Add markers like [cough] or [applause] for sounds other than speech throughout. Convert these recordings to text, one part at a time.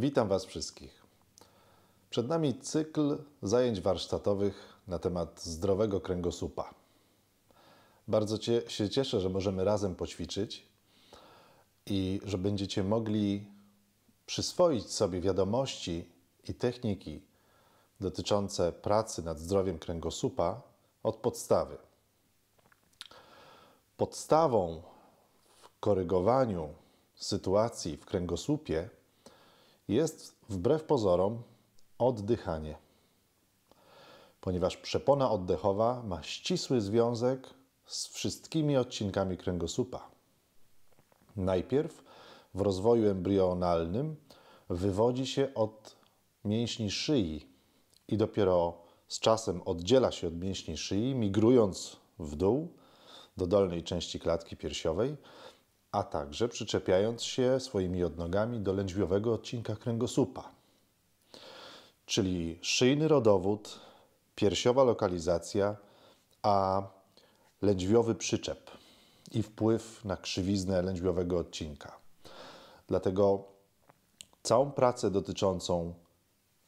Witam Was wszystkich. Przed nami cykl zajęć warsztatowych na temat zdrowego kręgosłupa. Bardzo się cieszę, że możemy razem poćwiczyć i że będziecie mogli przyswoić sobie wiadomości i techniki dotyczące pracy nad zdrowiem kręgosłupa od podstawy. Podstawą w korygowaniu sytuacji w kręgosłupie jest wbrew pozorom oddychanie, ponieważ przepona oddechowa ma ścisły związek z wszystkimi odcinkami kręgosłupa. Najpierw w rozwoju embrionalnym wywodzi się od mięśni szyi i dopiero z czasem oddziela się od mięśni szyi, migrując w dół do dolnej części klatki piersiowej, a także przyczepiając się swoimi odnogami do lędźwiowego odcinka kręgosłupa, czyli szyjny rodowód, piersiowa lokalizacja, a lędźwiowy przyczep i wpływ na krzywiznę lędźwiowego odcinka. Dlatego całą pracę dotyczącą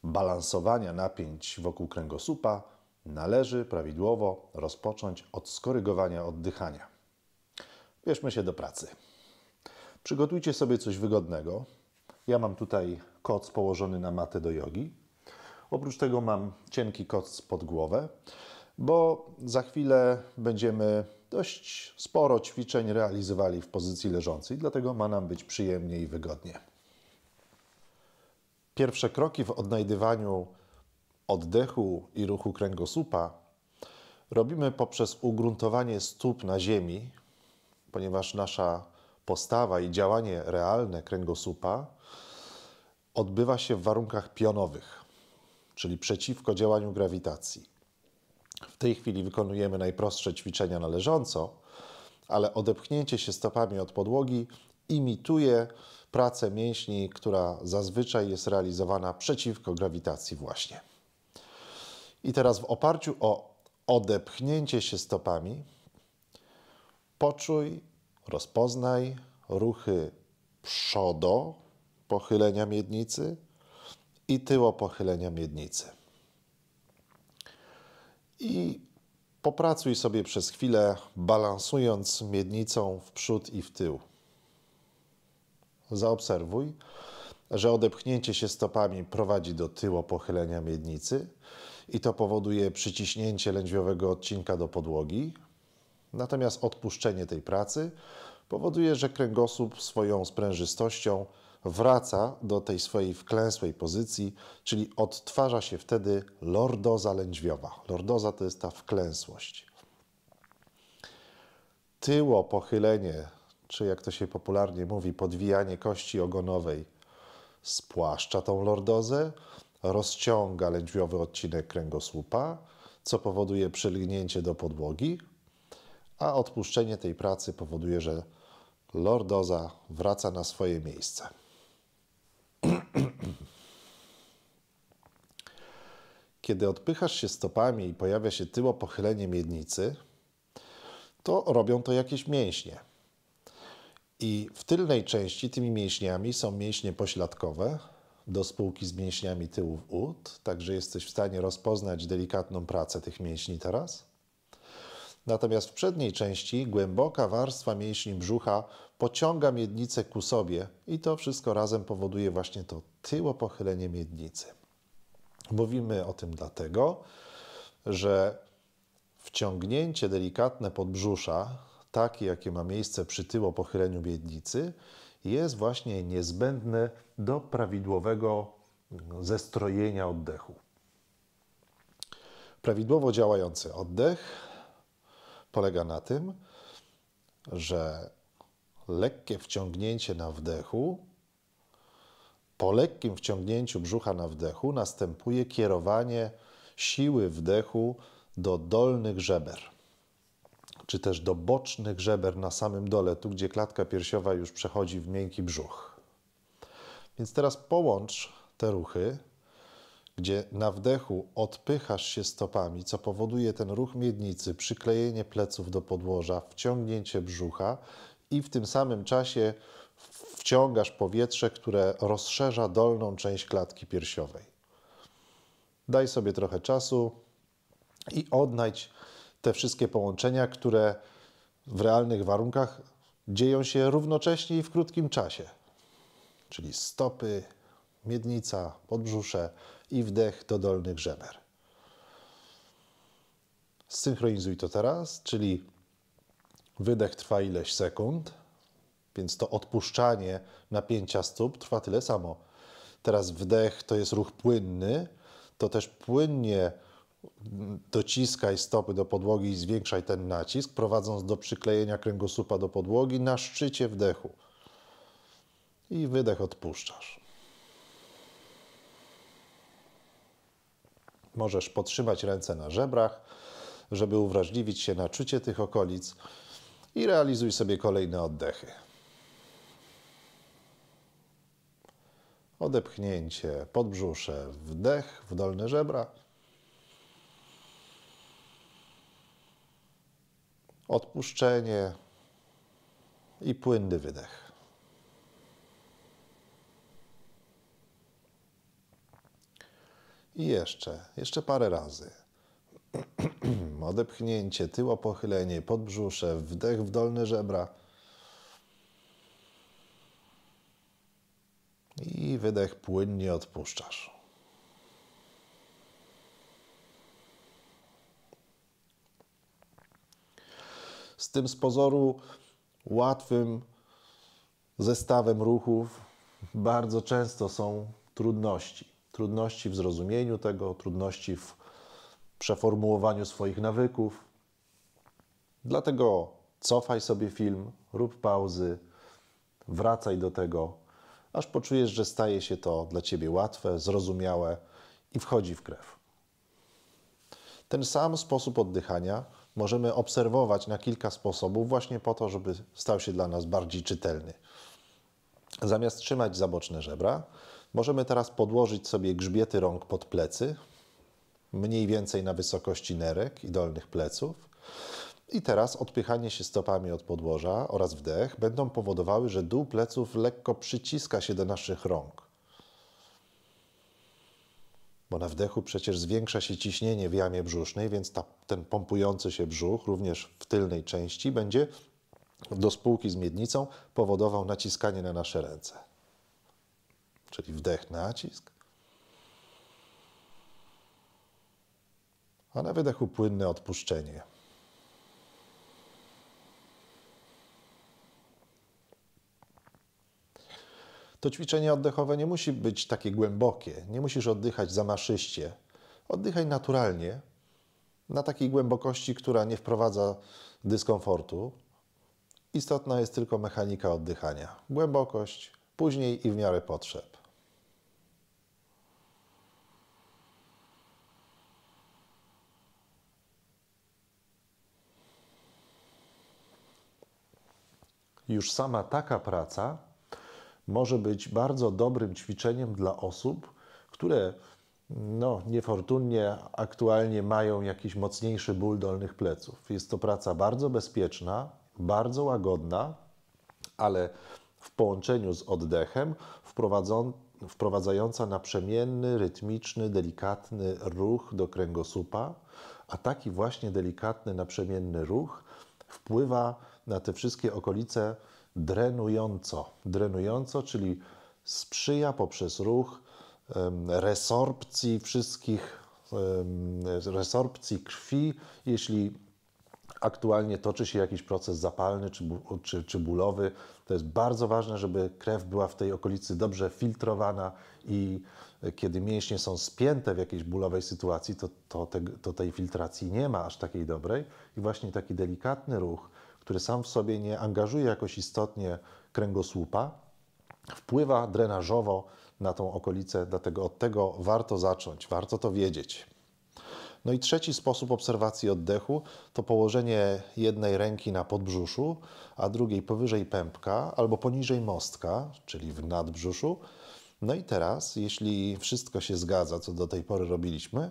balansowania napięć wokół kręgosłupa należy prawidłowo rozpocząć od skorygowania oddychania. Bierzmy się do pracy. Przygotujcie sobie coś wygodnego. Ja mam tutaj koc położony na matę do jogi. Oprócz tego mam cienki koc pod głowę, bo za chwilę będziemy dość sporo ćwiczeń realizowali w pozycji leżącej, dlatego ma nam być przyjemnie i wygodnie. Pierwsze kroki w odnajdywaniu oddechu i ruchu kręgosłupa robimy poprzez ugruntowanie stóp na ziemi, ponieważ nasza postawa i działanie realne kręgosłupa odbywa się w warunkach pionowych, czyli przeciwko działaniu grawitacji. W tej chwili wykonujemy najprostsze ćwiczenia na leżąco, ale odepchnięcie się stopami od podłogi imituje pracę mięśni, która zazwyczaj jest realizowana przeciwko grawitacji właśnie. I teraz w oparciu o odepchnięcie się stopami poczuj, rozpoznaj ruchy przodo pochylenia miednicy i tyło pochylenia miednicy. I popracuj sobie przez chwilę, balansując miednicą w przód i w tył. Zaobserwuj, że odepchnięcie się stopami prowadzi do tyło pochylenia miednicy i to powoduje przyciśnięcie lędźwiowego odcinka do podłogi. Natomiast odpuszczenie tej pracy powoduje, że kręgosłup swoją sprężystością wraca do tej swojej wklęsłej pozycji, czyli odtwarza się wtedy lordoza lędźwiowa. Lordoza to jest ta wklęsłość. Tyło pochylenie, czy jak to się popularnie mówi, podwijanie kości ogonowej spłaszcza tą lordozę, rozciąga lędźwiowy odcinek kręgosłupa, co powoduje przylgnięcie do podłogi, a odpuszczenie tej pracy powoduje, że lordoza wraca na swoje miejsce. [clears throat] Kiedy odpychasz się stopami i pojawia się tyło pochylenie miednicy, to robią to jakieś mięśnie. I w tylnej części tymi mięśniami są mięśnie pośladkowe do spółki z mięśniami tyłów ud, także jesteś w stanie rozpoznać delikatną pracę tych mięśni teraz. Natomiast w przedniej części głęboka warstwa mięśni brzucha pociąga miednicę ku sobie i to wszystko razem powoduje właśnie to tyło pochylenie miednicy. Mówimy o tym dlatego, że wciągnięcie delikatne podbrzusza, takie jakie ma miejsce przy tyło pochyleniu miednicy, jest właśnie niezbędne do prawidłowego zestrojenia oddechu. Prawidłowo działający oddech polega na tym, że lekkie wciągnięcie na wdechu, po lekkim wciągnięciu brzucha na wdechu następuje kierowanie siły wdechu do dolnych żeber, czy też do bocznych żeber na samym dole, tu gdzie klatka piersiowa już przechodzi w miękki brzuch. Więc teraz połącz te ruchy gdzie na wdechu odpychasz się stopami, co powoduje ten ruch miednicy, przyklejenie pleców do podłoża, wciągnięcie brzucha i w tym samym czasie wciągasz powietrze, które rozszerza dolną część klatki piersiowej. Daj sobie trochę czasu i odnajdź te wszystkie połączenia, które w realnych warunkach dzieją się równocześnie i w krótkim czasie. Czyli stopy, miednica, podbrzusze, i wdech do dolnych żeber. Synchronizuj to teraz, czyli wydech trwa ileś sekund, więc to odpuszczanie napięcia stóp trwa tyle samo. Teraz wdech to jest ruch płynny, to też płynnie dociskaj stopy do podłogi i zwiększaj ten nacisk, prowadząc do przyklejenia kręgosłupa do podłogi na szczycie wdechu. I wydech odpuszczasz. Możesz podtrzymać ręce na żebrach, żeby uwrażliwić się na czucie tych okolic i realizuj sobie kolejne oddechy. Odepchnięcie podbrzusze, wdech w dolne żebra. Odpuszczenie i płynny wydech. I jeszcze, jeszcze parę razy. [clears throat] Odepchnięcie, tyło pochylenie, podbrzusze, wdech w dolne żebra. I wydech płynnie odpuszczasz. Z tym z pozoru łatwym zestawem ruchów bardzo często są trudności trudności w zrozumieniu tego, trudności w przeformułowaniu swoich nawyków. Dlatego cofaj sobie film, rób pauzy, wracaj do tego, aż poczujesz, że staje się to dla ciebie łatwe, zrozumiałe i wchodzi w krew. Ten sam sposób oddychania możemy obserwować na kilka sposobów, właśnie po to, żeby stał się dla nas bardziej czytelny. Zamiast trzymać zaboczne żebra, Możemy teraz podłożyć sobie grzbiety rąk pod plecy, mniej więcej na wysokości nerek i dolnych pleców. I teraz odpychanie się stopami od podłoża oraz wdech będą powodowały, że dół pleców lekko przyciska się do naszych rąk. Bo na wdechu przecież zwiększa się ciśnienie w jamie brzusznej, więc ta, ten pompujący się brzuch, również w tylnej części, będzie do spółki z miednicą powodował naciskanie na nasze ręce czyli wdech, nacisk. A na wydechu płynne odpuszczenie. To ćwiczenie oddechowe nie musi być takie głębokie, nie musisz oddychać zamaszyście. Oddychaj naturalnie, na takiej głębokości, która nie wprowadza dyskomfortu. Istotna jest tylko mechanika oddychania. Głębokość, później i w miarę potrzeb. Już sama taka praca może być bardzo dobrym ćwiczeniem dla osób, które no, niefortunnie aktualnie mają jakiś mocniejszy ból dolnych pleców. Jest to praca bardzo bezpieczna, bardzo łagodna, ale w połączeniu z oddechem wprowadzająca naprzemienny, rytmiczny, delikatny ruch do kręgosłupa, a taki właśnie delikatny, naprzemienny ruch wpływa na te wszystkie okolice drenująco. Drenująco, czyli sprzyja poprzez ruch resorpcji wszystkich, resorpcji krwi, jeśli aktualnie toczy się jakiś proces zapalny czy, czy, czy bólowy. To jest bardzo ważne, żeby krew była w tej okolicy dobrze filtrowana i kiedy mięśnie są spięte w jakiejś bólowej sytuacji, to, to, te, to tej filtracji nie ma aż takiej dobrej. I właśnie taki delikatny ruch, który sam w sobie nie angażuje jakoś istotnie kręgosłupa, wpływa drenażowo na tą okolicę, dlatego od tego warto zacząć, warto to wiedzieć. No i trzeci sposób obserwacji oddechu to położenie jednej ręki na podbrzuszu, a drugiej powyżej pępka albo poniżej mostka, czyli w nadbrzuszu. No i teraz, jeśli wszystko się zgadza, co do tej pory robiliśmy,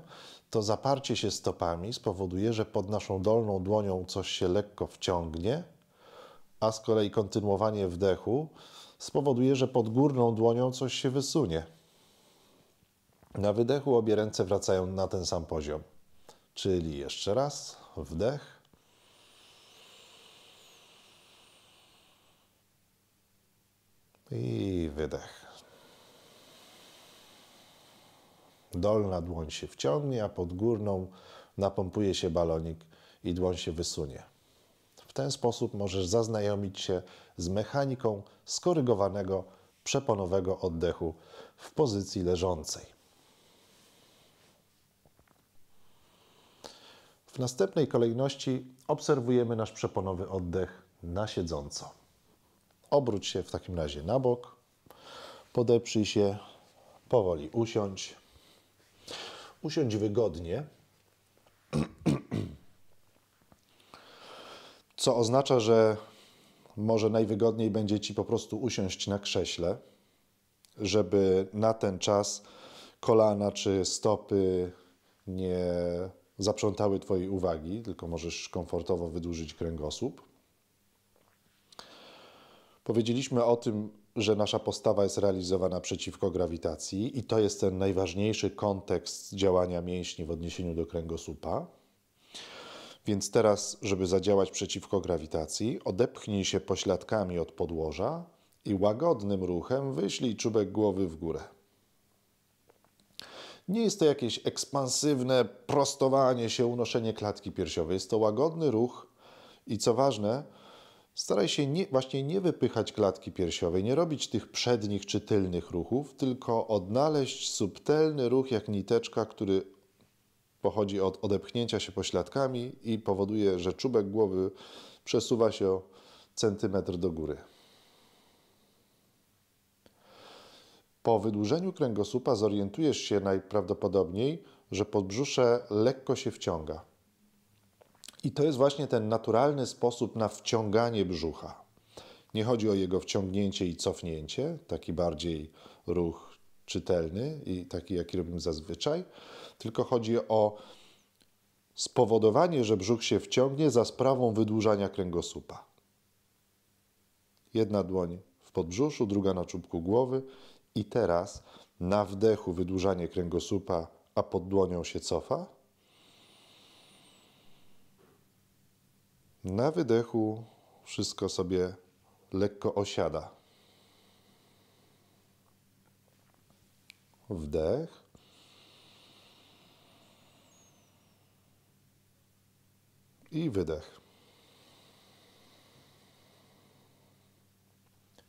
to zaparcie się stopami spowoduje, że pod naszą dolną dłonią coś się lekko wciągnie, a z kolei kontynuowanie wdechu spowoduje, że pod górną dłonią coś się wysunie. Na wydechu obie ręce wracają na ten sam poziom. Czyli jeszcze raz wdech. I wydech. Dolna dłoń się wciągnie, a pod górną napompuje się balonik i dłoń się wysunie. W ten sposób możesz zaznajomić się z mechaniką skorygowanego przeponowego oddechu w pozycji leżącej. W następnej kolejności obserwujemy nasz przeponowy oddech na siedząco. Obróć się w takim razie na bok, podeprzyj się, powoli usiądź. Usiądź wygodnie, co oznacza, że może najwygodniej będzie Ci po prostu usiąść na krześle, żeby na ten czas kolana czy stopy nie zaprzątały Twojej uwagi, tylko możesz komfortowo wydłużyć kręgosłup. Powiedzieliśmy o tym, że nasza postawa jest realizowana przeciwko grawitacji i to jest ten najważniejszy kontekst działania mięśni w odniesieniu do kręgosłupa. Więc teraz, żeby zadziałać przeciwko grawitacji, odepchnij się pośladkami od podłoża i łagodnym ruchem wyślij czubek głowy w górę. Nie jest to jakieś ekspansywne prostowanie się, unoszenie klatki piersiowej. Jest to łagodny ruch i co ważne, Staraj się nie, właśnie nie wypychać klatki piersiowej, nie robić tych przednich czy tylnych ruchów, tylko odnaleźć subtelny ruch jak niteczka, który pochodzi od odepchnięcia się pośladkami i powoduje, że czubek głowy przesuwa się o centymetr do góry. Po wydłużeniu kręgosłupa zorientujesz się najprawdopodobniej, że podbrzusze lekko się wciąga. I to jest właśnie ten naturalny sposób na wciąganie brzucha. Nie chodzi o jego wciągnięcie i cofnięcie, taki bardziej ruch czytelny i taki, jaki robimy zazwyczaj, tylko chodzi o spowodowanie, że brzuch się wciągnie za sprawą wydłużania kręgosłupa. Jedna dłoń w podbrzuszu, druga na czubku głowy i teraz na wdechu wydłużanie kręgosłupa, a pod dłonią się cofa Na wydechu wszystko sobie lekko osiada. Wdech. I wydech.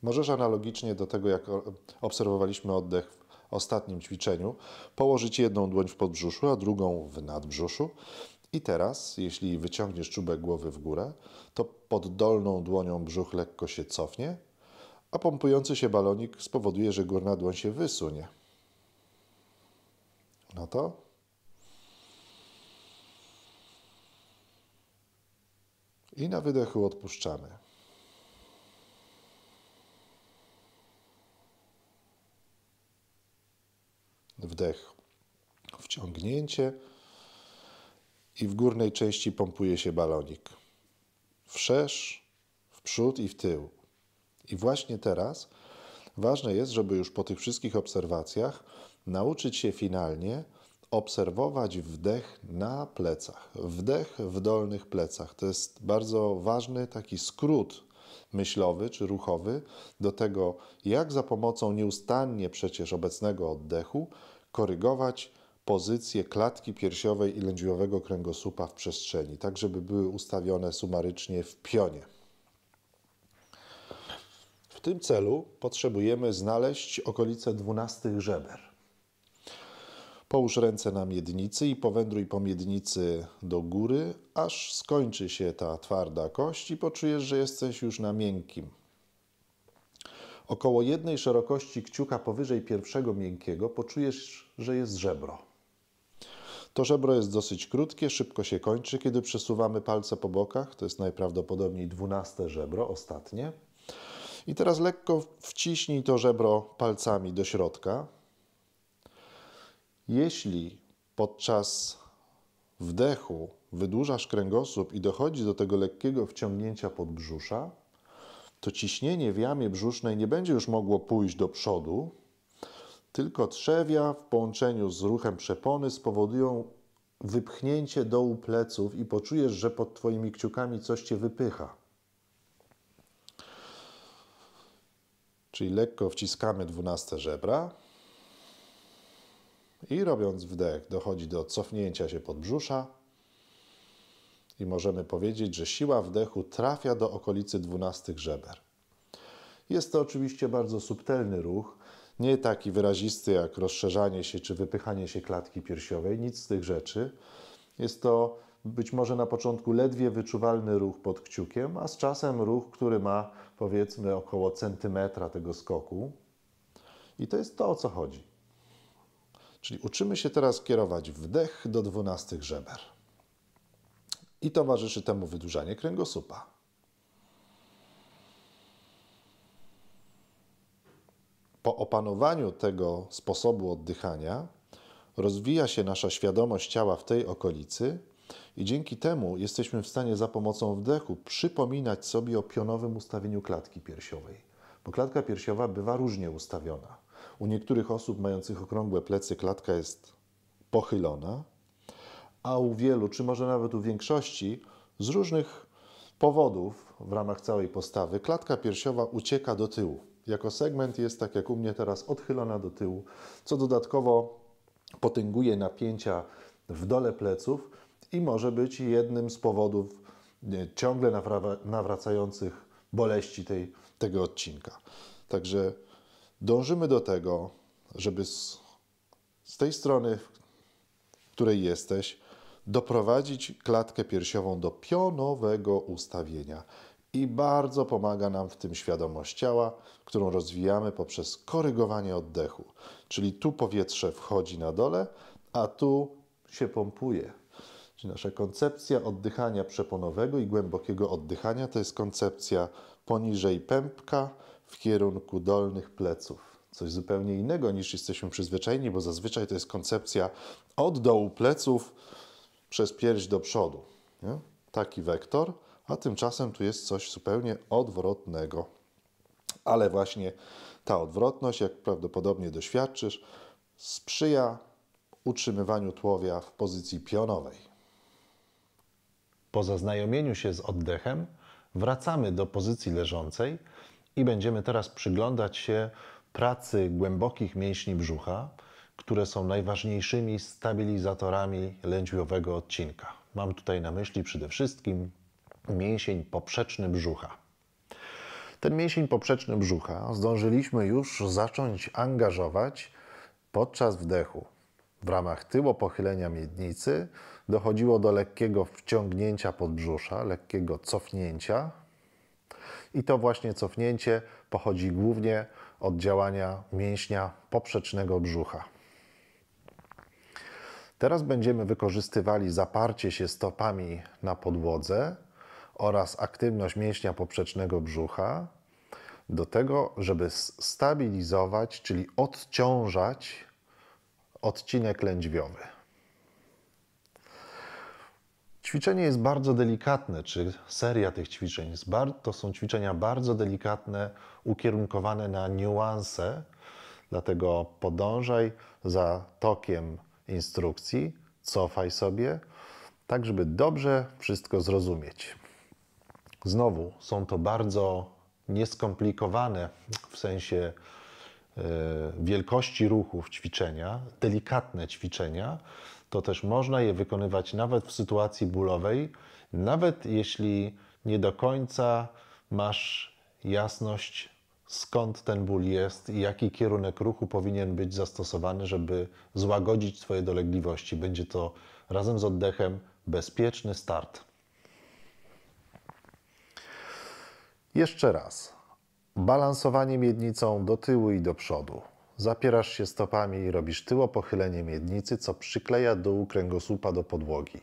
Możesz analogicznie do tego, jak obserwowaliśmy oddech w ostatnim ćwiczeniu, położyć jedną dłoń w podbrzuszu, a drugą w nadbrzuszu i teraz, jeśli wyciągniesz czubek głowy w górę, to pod dolną dłonią brzuch lekko się cofnie, a pompujący się balonik spowoduje, że górna dłoń się wysunie. No to. I na wydechu odpuszczamy. Wdech, wciągnięcie i w górnej części pompuje się balonik. Wszerz, w przód i w tył. I właśnie teraz ważne jest, żeby już po tych wszystkich obserwacjach nauczyć się finalnie obserwować wdech na plecach. Wdech w dolnych plecach. To jest bardzo ważny taki skrót myślowy czy ruchowy do tego, jak za pomocą nieustannie przecież obecnego oddechu korygować pozycję klatki piersiowej i lędźwiowego kręgosłupa w przestrzeni, tak żeby były ustawione sumarycznie w pionie. W tym celu potrzebujemy znaleźć okolice dwunastych żeber. Połóż ręce na miednicy i powędruj po miednicy do góry, aż skończy się ta twarda kość i poczujesz, że jesteś już na miękkim. Około jednej szerokości kciuka powyżej pierwszego miękkiego poczujesz, że jest żebro. To żebro jest dosyć krótkie, szybko się kończy, kiedy przesuwamy palce po bokach. To jest najprawdopodobniej dwunaste żebro, ostatnie. I teraz lekko wciśnij to żebro palcami do środka. Jeśli podczas wdechu wydłużasz kręgosłup i dochodzi do tego lekkiego wciągnięcia podbrzusza, to ciśnienie w jamie brzusznej nie będzie już mogło pójść do przodu, tylko trzewia w połączeniu z ruchem przepony spowodują wypchnięcie dołu pleców i poczujesz, że pod Twoimi kciukami coś Cię wypycha. Czyli lekko wciskamy dwunaste żebra i robiąc wdech dochodzi do cofnięcia się pod brzusza i możemy powiedzieć, że siła wdechu trafia do okolicy dwunastych żeber. Jest to oczywiście bardzo subtelny ruch, nie taki wyrazisty jak rozszerzanie się czy wypychanie się klatki piersiowej, nic z tych rzeczy. Jest to być może na początku ledwie wyczuwalny ruch pod kciukiem, a z czasem ruch, który ma powiedzmy około centymetra tego skoku. I to jest to, o co chodzi. Czyli uczymy się teraz kierować wdech do dwunastych żeber. I towarzyszy temu wydłużanie kręgosłupa. po opanowaniu tego sposobu oddychania rozwija się nasza świadomość ciała w tej okolicy i dzięki temu jesteśmy w stanie za pomocą wdechu przypominać sobie o pionowym ustawieniu klatki piersiowej. Bo klatka piersiowa bywa różnie ustawiona. U niektórych osób mających okrągłe plecy klatka jest pochylona, a u wielu, czy może nawet u większości, z różnych powodów w ramach całej postawy klatka piersiowa ucieka do tyłu jako segment jest, tak jak u mnie teraz, odchylona do tyłu, co dodatkowo potęguje napięcia w dole pleców i może być jednym z powodów e, ciągle nawracających boleści tej, tego odcinka. Także dążymy do tego, żeby z, z tej strony, w której jesteś, doprowadzić klatkę piersiową do pionowego ustawienia i bardzo pomaga nam w tym świadomość ciała, którą rozwijamy poprzez korygowanie oddechu. Czyli tu powietrze wchodzi na dole, a tu się pompuje. Czyli nasza koncepcja oddychania przeponowego i głębokiego oddychania to jest koncepcja poniżej pępka w kierunku dolnych pleców. Coś zupełnie innego niż jesteśmy przyzwyczajeni, bo zazwyczaj to jest koncepcja od dołu pleców przez pierś do przodu. Nie? Taki wektor a tymczasem tu jest coś zupełnie odwrotnego. Ale właśnie ta odwrotność, jak prawdopodobnie doświadczysz, sprzyja utrzymywaniu tłowia w pozycji pionowej. Po zaznajomieniu się z oddechem, wracamy do pozycji leżącej i będziemy teraz przyglądać się pracy głębokich mięśni brzucha, które są najważniejszymi stabilizatorami lędźwiowego odcinka. Mam tutaj na myśli przede wszystkim mięsień poprzeczny brzucha. Ten mięsień poprzeczny brzucha zdążyliśmy już zacząć angażować podczas wdechu. W ramach pochylenia miednicy dochodziło do lekkiego wciągnięcia podbrzusza, lekkiego cofnięcia. I to właśnie cofnięcie pochodzi głównie od działania mięśnia poprzecznego brzucha. Teraz będziemy wykorzystywali zaparcie się stopami na podłodze oraz aktywność mięśnia poprzecznego brzucha do tego, żeby stabilizować, czyli odciążać odcinek lędźwiowy. Ćwiczenie jest bardzo delikatne, czy seria tych ćwiczeń to są ćwiczenia bardzo delikatne, ukierunkowane na niuanse, dlatego podążaj za tokiem instrukcji, cofaj sobie, tak żeby dobrze wszystko zrozumieć. Znowu są to bardzo nieskomplikowane w sensie e, wielkości ruchów ćwiczenia, delikatne ćwiczenia, to też można je wykonywać nawet w sytuacji bólowej, nawet jeśli nie do końca masz jasność, skąd ten ból jest i jaki kierunek ruchu powinien być zastosowany, żeby złagodzić Twoje dolegliwości. Będzie to razem z oddechem bezpieczny start. Jeszcze raz. Balansowanie miednicą do tyłu i do przodu. Zapierasz się stopami i robisz tyło pochylenie miednicy, co przykleja do kręgosłupa do podłogi.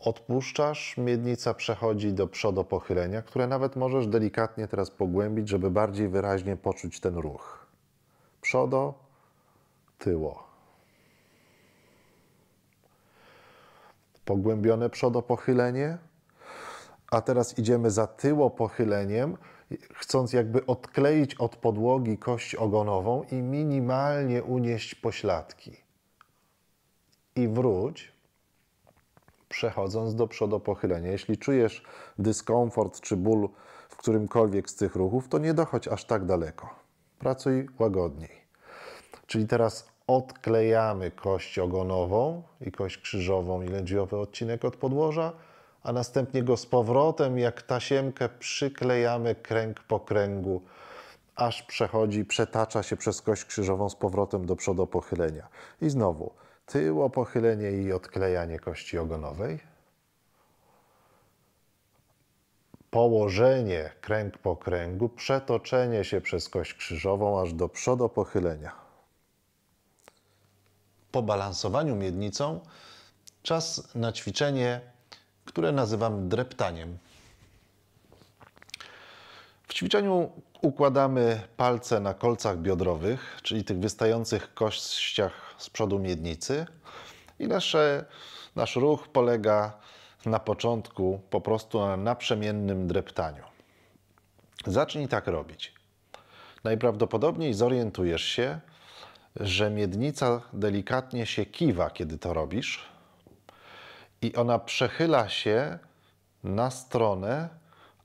Odpuszczasz, miednica przechodzi do przodu pochylenia, które nawet możesz delikatnie teraz pogłębić, żeby bardziej wyraźnie poczuć ten ruch. Przodo, tyło. Pogłębione przodopochylenie pochylenie a teraz idziemy za tyło pochyleniem, chcąc jakby odkleić od podłogi kość ogonową i minimalnie unieść pośladki. I wróć, przechodząc do przodu pochylenia. Jeśli czujesz dyskomfort czy ból w którymkolwiek z tych ruchów, to nie dochodź aż tak daleko. Pracuj łagodniej. Czyli teraz odklejamy kość ogonową i kość krzyżową i lędźwiowy odcinek od podłoża, a następnie go z powrotem jak tasiemkę przyklejamy kręg po kręgu, aż przechodzi, przetacza się przez kość krzyżową z powrotem do przodu pochylenia I znowu tyło pochylenie i odklejanie kości ogonowej. Położenie kręg po kręgu, przetoczenie się przez kość krzyżową aż do przodu pochylenia, Po balansowaniu miednicą czas na ćwiczenie które nazywam dreptaniem. W ćwiczeniu układamy palce na kolcach biodrowych, czyli tych wystających kościach z przodu miednicy i nasze, nasz ruch polega na początku po prostu na naprzemiennym dreptaniu. Zacznij tak robić. Najprawdopodobniej zorientujesz się, że miednica delikatnie się kiwa, kiedy to robisz, i ona przechyla się na stronę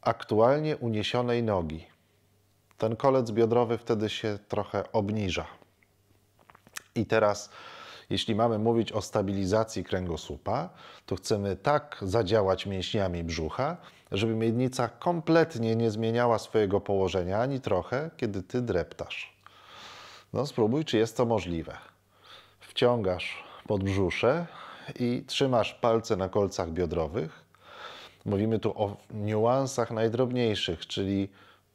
aktualnie uniesionej nogi. Ten kolec biodrowy wtedy się trochę obniża. I teraz, jeśli mamy mówić o stabilizacji kręgosłupa, to chcemy tak zadziałać mięśniami brzucha, żeby miednica kompletnie nie zmieniała swojego położenia ani trochę, kiedy ty dreptasz. No spróbuj, czy jest to możliwe. Wciągasz podbrzusze, i trzymasz palce na kolcach biodrowych. Mówimy tu o niuansach najdrobniejszych, czyli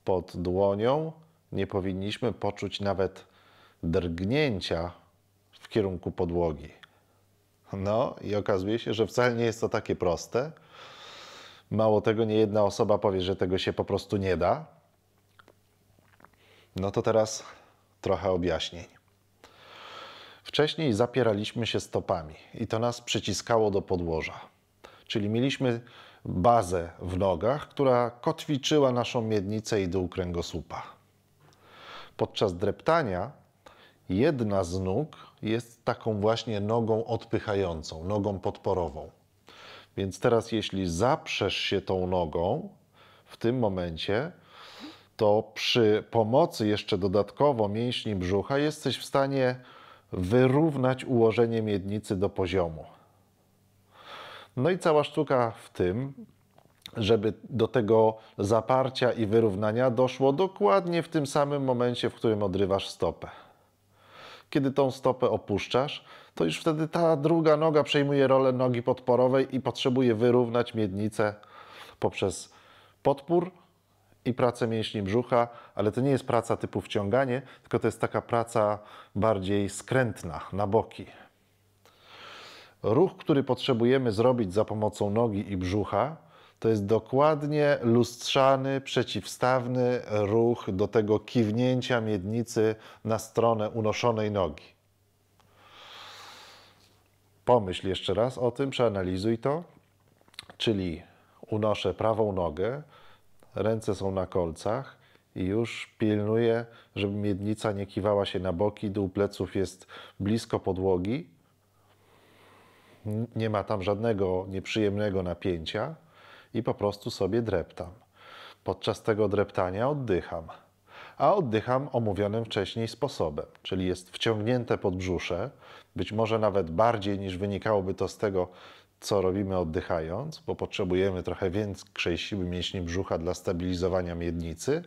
pod dłonią nie powinniśmy poczuć nawet drgnięcia w kierunku podłogi. No i okazuje się, że wcale nie jest to takie proste. Mało tego, nie jedna osoba powie, że tego się po prostu nie da. No to teraz trochę objaśnień. Wcześniej zapieraliśmy się stopami i to nas przyciskało do podłoża. Czyli mieliśmy bazę w nogach, która kotwiczyła naszą miednicę i dół kręgosłupa. Podczas dreptania jedna z nóg jest taką właśnie nogą odpychającą, nogą podporową. Więc teraz, jeśli zaprzesz się tą nogą w tym momencie, to przy pomocy jeszcze dodatkowo mięśni brzucha jesteś w stanie wyrównać ułożenie miednicy do poziomu. No i cała sztuka w tym, żeby do tego zaparcia i wyrównania doszło dokładnie w tym samym momencie, w którym odrywasz stopę. Kiedy tą stopę opuszczasz, to już wtedy ta druga noga przejmuje rolę nogi podporowej i potrzebuje wyrównać miednicę poprzez podpór i pracę mięśni brzucha, ale to nie jest praca typu wciąganie, tylko to jest taka praca bardziej skrętna, na boki. Ruch, który potrzebujemy zrobić za pomocą nogi i brzucha, to jest dokładnie lustrzany, przeciwstawny ruch do tego kiwnięcia miednicy na stronę unoszonej nogi. Pomyśl jeszcze raz o tym, przeanalizuj to. Czyli unoszę prawą nogę, ręce są na kolcach i już pilnuję, żeby miednica nie kiwała się na boki, dół pleców jest blisko podłogi. Nie ma tam żadnego nieprzyjemnego napięcia i po prostu sobie dreptam. Podczas tego dreptania oddycham, a oddycham omówionym wcześniej sposobem, czyli jest wciągnięte pod brzusze, być może nawet bardziej niż wynikałoby to z tego, co robimy oddychając, bo potrzebujemy trochę większej siły mięśni brzucha dla stabilizowania miednicy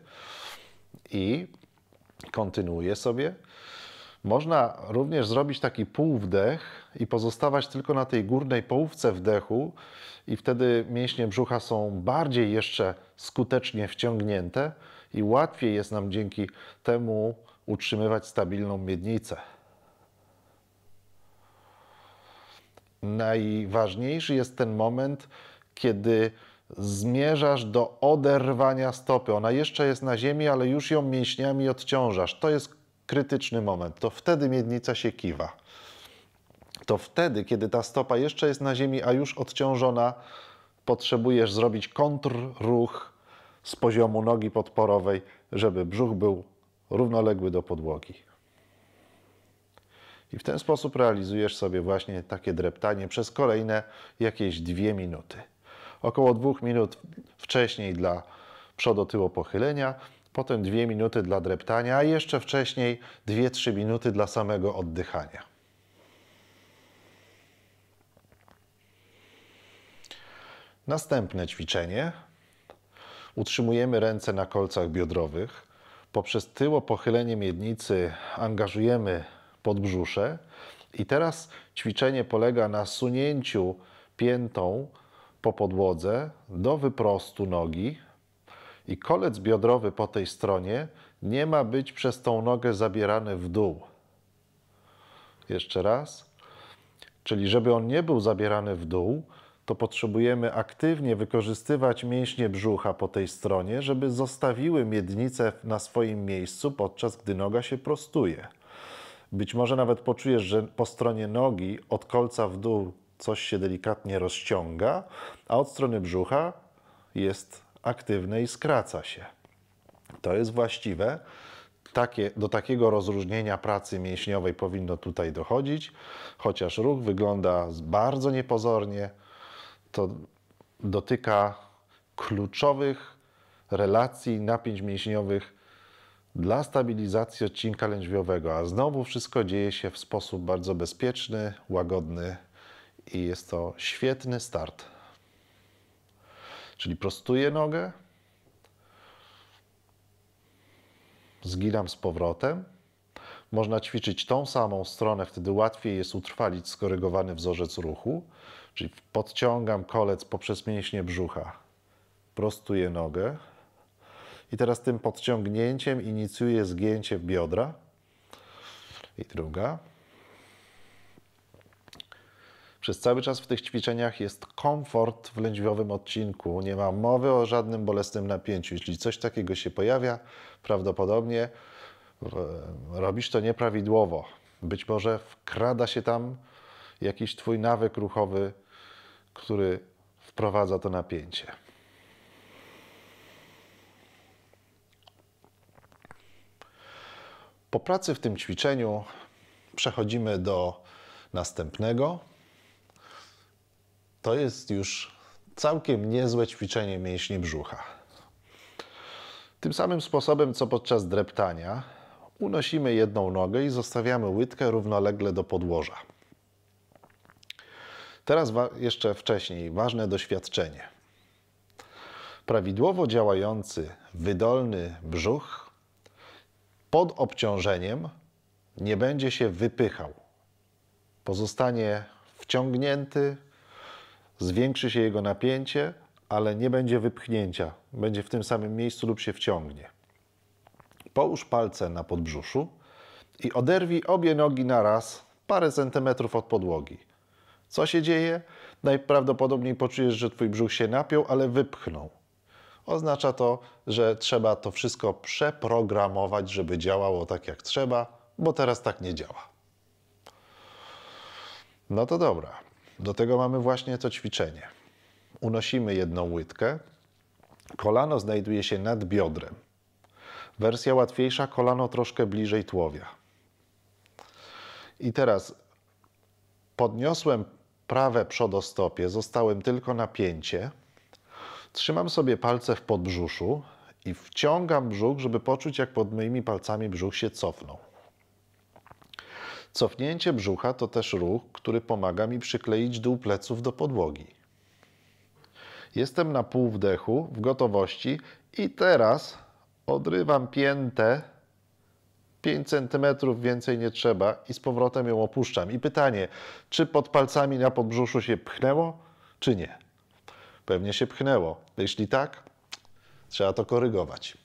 i kontynuuję sobie. Można również zrobić taki półwdech i pozostawać tylko na tej górnej połówce wdechu, i wtedy mięśnie brzucha są bardziej jeszcze skutecznie wciągnięte i łatwiej jest nam dzięki temu utrzymywać stabilną miednicę. najważniejszy jest ten moment, kiedy zmierzasz do oderwania stopy. Ona jeszcze jest na ziemi, ale już ją mięśniami odciążasz. To jest krytyczny moment. To wtedy miednica się kiwa. To wtedy, kiedy ta stopa jeszcze jest na ziemi, a już odciążona, potrzebujesz zrobić kontrruch z poziomu nogi podporowej, żeby brzuch był równoległy do podłogi. I w ten sposób realizujesz sobie właśnie takie dreptanie przez kolejne jakieś dwie minuty. Około dwóch minut wcześniej dla przodu-tyło pochylenia, potem dwie minuty dla dreptania, a jeszcze wcześniej dwie-trzy minuty dla samego oddychania. Następne ćwiczenie. Utrzymujemy ręce na kolcach biodrowych. Poprzez tyło pochylenie miednicy angażujemy podbrzusze. I teraz ćwiczenie polega na sunięciu piętą po podłodze do wyprostu nogi i kolec biodrowy po tej stronie nie ma być przez tą nogę zabierany w dół. Jeszcze raz. Czyli żeby on nie był zabierany w dół, to potrzebujemy aktywnie wykorzystywać mięśnie brzucha po tej stronie, żeby zostawiły miednicę na swoim miejscu, podczas gdy noga się prostuje. Być może nawet poczujesz, że po stronie nogi od kolca w dół coś się delikatnie rozciąga, a od strony brzucha jest aktywne i skraca się. To jest właściwe. Takie, do takiego rozróżnienia pracy mięśniowej powinno tutaj dochodzić, chociaż ruch wygląda bardzo niepozornie, to dotyka kluczowych relacji napięć mięśniowych dla stabilizacji odcinka lędźwiowego, a znowu wszystko dzieje się w sposób bardzo bezpieczny, łagodny i jest to świetny start. Czyli prostuję nogę, zginam z powrotem. Można ćwiczyć tą samą stronę, wtedy łatwiej jest utrwalić skorygowany wzorzec ruchu, czyli podciągam kolec poprzez mięśnie brzucha, prostuję nogę, i teraz tym podciągnięciem inicjuje zgięcie biodra. I druga. Przez cały czas w tych ćwiczeniach jest komfort w lędźwiowym odcinku. Nie ma mowy o żadnym bolesnym napięciu. Jeśli coś takiego się pojawia, prawdopodobnie robisz to nieprawidłowo. Być może wkrada się tam jakiś Twój nawyk ruchowy, który wprowadza to napięcie. Po pracy w tym ćwiczeniu przechodzimy do następnego. To jest już całkiem niezłe ćwiczenie mięśni brzucha. Tym samym sposobem co podczas dreptania unosimy jedną nogę i zostawiamy łydkę równolegle do podłoża. Teraz jeszcze wcześniej ważne doświadczenie. Prawidłowo działający wydolny brzuch pod obciążeniem nie będzie się wypychał. Pozostanie wciągnięty, zwiększy się jego napięcie, ale nie będzie wypchnięcia. Będzie w tym samym miejscu lub się wciągnie. Połóż palce na podbrzuszu i oderwij obie nogi na raz parę centymetrów od podłogi. Co się dzieje? Najprawdopodobniej poczujesz, że twój brzuch się napiął, ale wypchnął. Oznacza to, że trzeba to wszystko przeprogramować, żeby działało tak jak trzeba, bo teraz tak nie działa. No to dobra. Do tego mamy właśnie to ćwiczenie. Unosimy jedną łydkę. Kolano znajduje się nad biodrem. Wersja łatwiejsza, kolano troszkę bliżej tłowia. I teraz podniosłem prawe przodostopie, zostałem tylko napięcie. Trzymam sobie palce w podbrzuszu i wciągam brzuch, żeby poczuć, jak pod moimi palcami brzuch się cofnął. Cofnięcie brzucha to też ruch, który pomaga mi przykleić dół pleców do podłogi. Jestem na pół wdechu, w gotowości i teraz odrywam piętę 5 cm więcej nie trzeba i z powrotem ją opuszczam. I pytanie, czy pod palcami na podbrzuszu się pchnęło, czy nie? Pewnie się pchnęło. Jeśli tak, trzeba to korygować.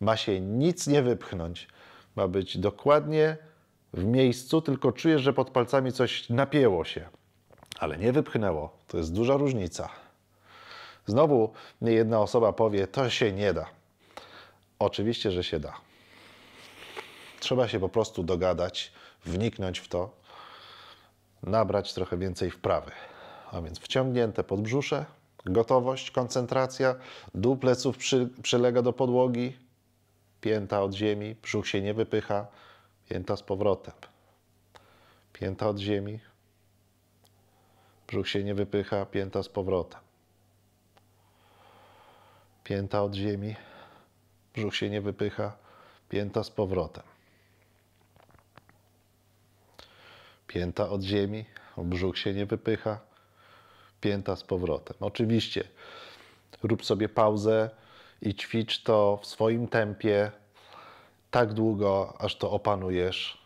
Ma się nic nie wypchnąć. Ma być dokładnie w miejscu, tylko czujesz, że pod palcami coś napięło się, ale nie wypchnęło. To jest duża różnica. Znowu nie jedna osoba powie: To się nie da. Oczywiście, że się da. Trzeba się po prostu dogadać, wniknąć w to, nabrać trochę więcej wprawy. A więc wciągnięte podbrzusze, Gotowość, koncentracja, dół pleców przy, przylega do podłogi, pięta od ziemi, brzuch się nie wypycha, pięta z powrotem. Pięta od ziemi, brzuch się nie wypycha, pięta z powrotem. Pięta od ziemi, brzuch się nie wypycha, pięta z powrotem. Pięta od ziemi, brzuch się nie wypycha, pięta z powrotem. Oczywiście rób sobie pauzę i ćwicz to w swoim tempie tak długo, aż to opanujesz.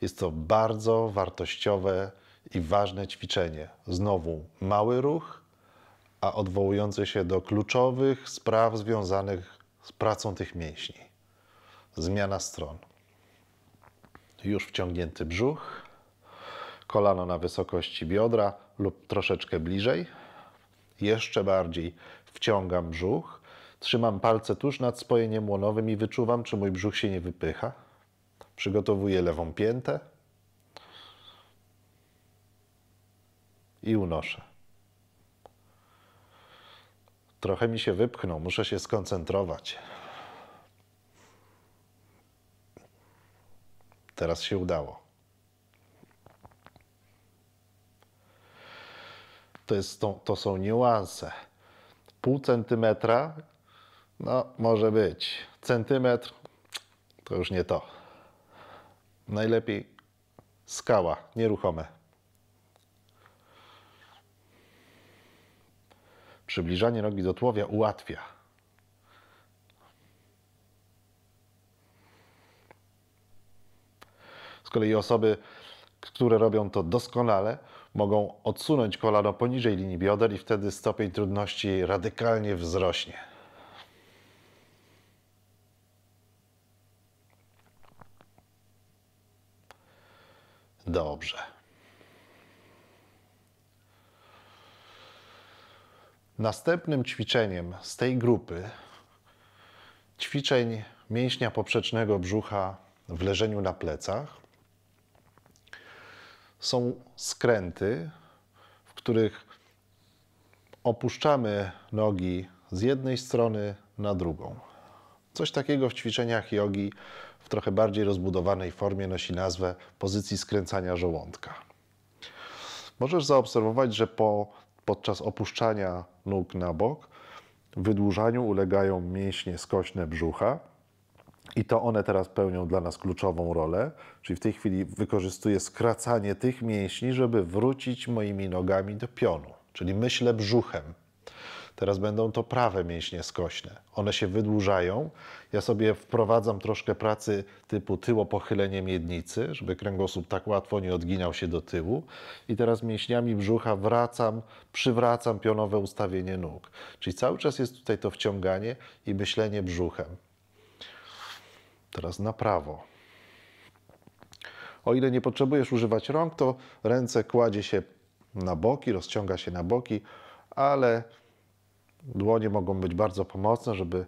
Jest to bardzo wartościowe i ważne ćwiczenie. Znowu mały ruch, a odwołujący się do kluczowych spraw związanych z pracą tych mięśni. Zmiana stron. Już wciągnięty brzuch, kolano na wysokości biodra, lub troszeczkę bliżej. Jeszcze bardziej wciągam brzuch. Trzymam palce tuż nad spojeniem łonowym i wyczuwam, czy mój brzuch się nie wypycha. Przygotowuję lewą piętę i unoszę. Trochę mi się wypchnął, muszę się skoncentrować. Teraz się udało. to, jest, to, to są niuanse. Pół centymetra, no może być. Centymetr to już nie to. Najlepiej skała, nieruchome. Przybliżanie nogi do tłowia ułatwia. Z kolei osoby, które robią to doskonale, mogą odsunąć kolano poniżej linii bioder i wtedy stopień trudności radykalnie wzrośnie. Dobrze. Następnym ćwiczeniem z tej grupy ćwiczeń mięśnia poprzecznego brzucha w leżeniu na plecach są skręty, w których opuszczamy nogi z jednej strony na drugą. Coś takiego w ćwiczeniach jogi w trochę bardziej rozbudowanej formie nosi nazwę pozycji skręcania żołądka. Możesz zaobserwować, że po, podczas opuszczania nóg na bok wydłużaniu ulegają mięśnie skośne brzucha, i to one teraz pełnią dla nas kluczową rolę, czyli w tej chwili wykorzystuję skracanie tych mięśni, żeby wrócić moimi nogami do pionu, czyli myślę brzuchem. Teraz będą to prawe mięśnie skośne. One się wydłużają. Ja sobie wprowadzam troszkę pracy typu tyło pochylenie miednicy, żeby kręgosłup tak łatwo nie odginał się do tyłu. I teraz mięśniami brzucha wracam, przywracam pionowe ustawienie nóg. Czyli cały czas jest tutaj to wciąganie i myślenie brzuchem. Teraz na prawo. O ile nie potrzebujesz używać rąk, to ręce kładzie się na boki, rozciąga się na boki, ale dłonie mogą być bardzo pomocne, żeby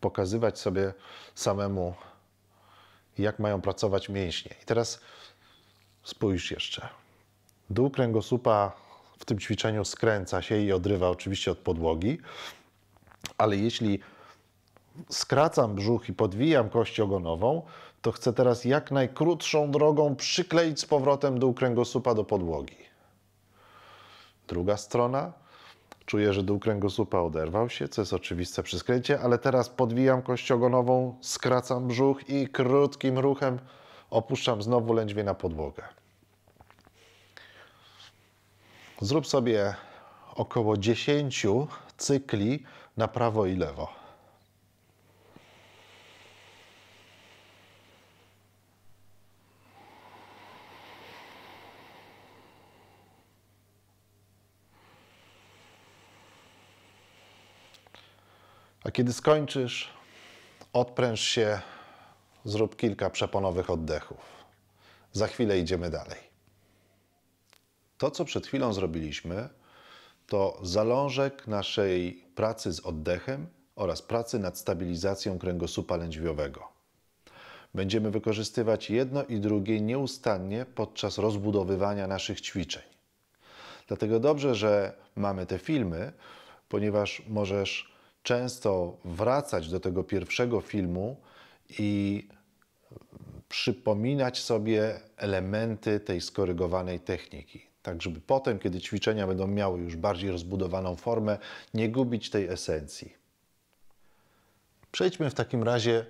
pokazywać sobie samemu, jak mają pracować mięśnie. I teraz spójrz jeszcze. Dół kręgosłupa w tym ćwiczeniu skręca się i odrywa oczywiście od podłogi, ale jeśli skracam brzuch i podwijam kość ogonową, to chcę teraz jak najkrótszą drogą przykleić z powrotem dół kręgosłupa do podłogi. Druga strona. Czuję, że dół kręgosłupa oderwał się, co jest oczywiste przy skręcie, ale teraz podwijam kość ogonową, skracam brzuch i krótkim ruchem opuszczam znowu lędźwie na podłogę. Zrób sobie około 10 cykli na prawo i lewo. A kiedy skończysz, odpręż się, zrób kilka przeponowych oddechów. Za chwilę idziemy dalej. To, co przed chwilą zrobiliśmy, to zalążek naszej pracy z oddechem oraz pracy nad stabilizacją kręgosłupa lędźwiowego. Będziemy wykorzystywać jedno i drugie nieustannie podczas rozbudowywania naszych ćwiczeń. Dlatego dobrze, że mamy te filmy, ponieważ możesz często wracać do tego pierwszego filmu i przypominać sobie elementy tej skorygowanej techniki. Tak, żeby potem, kiedy ćwiczenia będą miały już bardziej rozbudowaną formę, nie gubić tej esencji. Przejdźmy w takim razie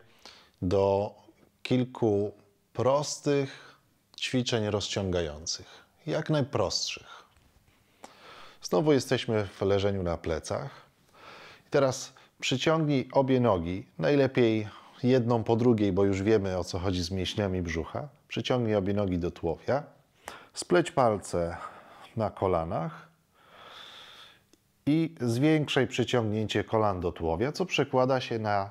do kilku prostych ćwiczeń rozciągających, jak najprostszych. Znowu jesteśmy w leżeniu na plecach. Teraz przyciągnij obie nogi, najlepiej jedną po drugiej, bo już wiemy o co chodzi z mięśniami brzucha. Przyciągnij obie nogi do tłowia, Spleć palce na kolanach i zwiększaj przyciągnięcie kolan do tłowia, co przekłada się na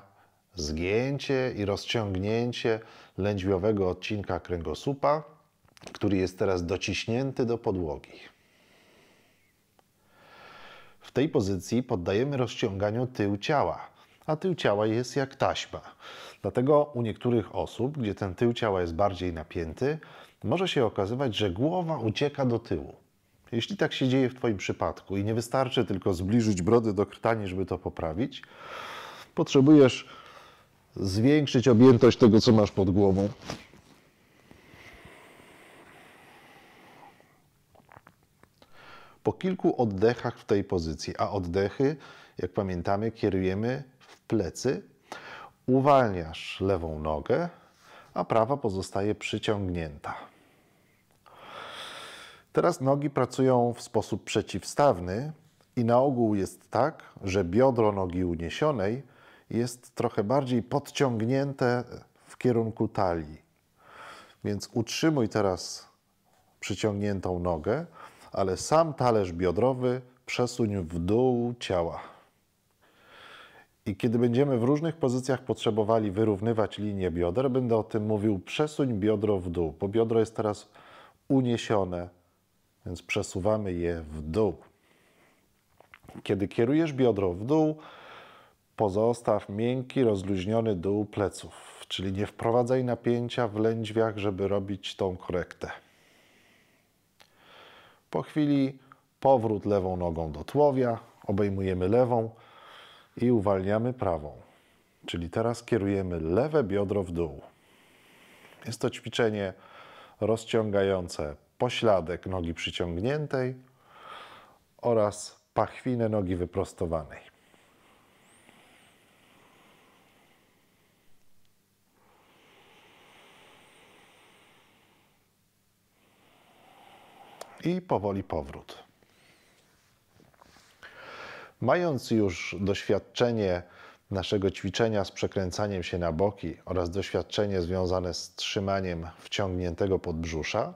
zgięcie i rozciągnięcie lędźwiowego odcinka kręgosłupa, który jest teraz dociśnięty do podłogi. W tej pozycji poddajemy rozciąganiu tył ciała, a tył ciała jest jak taśma. Dlatego u niektórych osób, gdzie ten tył ciała jest bardziej napięty, może się okazywać, że głowa ucieka do tyłu. Jeśli tak się dzieje w Twoim przypadku i nie wystarczy tylko zbliżyć brody do krtani, żeby to poprawić, potrzebujesz zwiększyć objętość tego, co masz pod głową, po kilku oddechach w tej pozycji, a oddechy, jak pamiętamy, kierujemy w plecy, uwalniasz lewą nogę, a prawa pozostaje przyciągnięta. Teraz nogi pracują w sposób przeciwstawny i na ogół jest tak, że biodro nogi uniesionej jest trochę bardziej podciągnięte w kierunku talii. Więc utrzymuj teraz przyciągniętą nogę, ale sam talerz biodrowy przesuń w dół ciała. I kiedy będziemy w różnych pozycjach potrzebowali wyrównywać linię bioder, będę o tym mówił, przesuń biodro w dół, bo biodro jest teraz uniesione, więc przesuwamy je w dół. Kiedy kierujesz biodro w dół, pozostaw miękki, rozluźniony dół pleców, czyli nie wprowadzaj napięcia w lędźwiach, żeby robić tą korektę. Po chwili powrót lewą nogą do tłowia, obejmujemy lewą i uwalniamy prawą. Czyli teraz kierujemy lewe biodro w dół. Jest to ćwiczenie rozciągające pośladek nogi przyciągniętej oraz pachwinę nogi wyprostowanej. i powoli powrót. Mając już doświadczenie naszego ćwiczenia z przekręcaniem się na boki oraz doświadczenie związane z trzymaniem wciągniętego podbrzusza,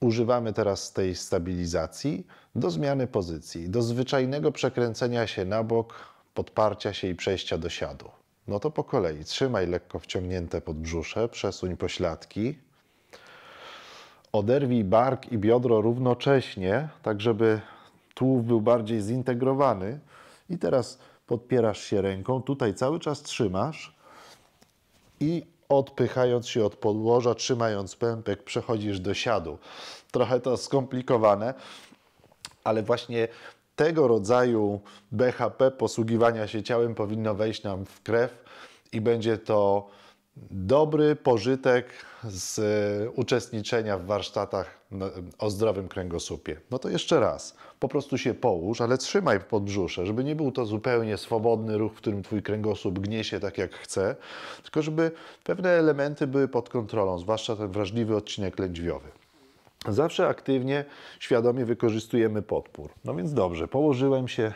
używamy teraz tej stabilizacji do zmiany pozycji, do zwyczajnego przekręcenia się na bok, podparcia się i przejścia do siadu. No to po kolei trzymaj lekko wciągnięte podbrzusze, przesuń pośladki, Oderwij bark i biodro równocześnie, tak żeby tułów był bardziej zintegrowany. I teraz podpierasz się ręką, tutaj cały czas trzymasz i odpychając się od podłoża, trzymając pępek, przechodzisz do siadu. Trochę to skomplikowane, ale właśnie tego rodzaju BHP posługiwania się ciałem powinno wejść nam w krew i będzie to dobry pożytek z e, uczestniczenia w warsztatach o zdrowym kręgosłupie. No to jeszcze raz, po prostu się połóż, ale trzymaj podbrzusze, żeby nie był to zupełnie swobodny ruch, w którym twój kręgosłup gnie się tak jak chce, tylko żeby pewne elementy były pod kontrolą, zwłaszcza ten wrażliwy odcinek lędźwiowy. Zawsze aktywnie, świadomie wykorzystujemy podpór. No więc dobrze, położyłem się.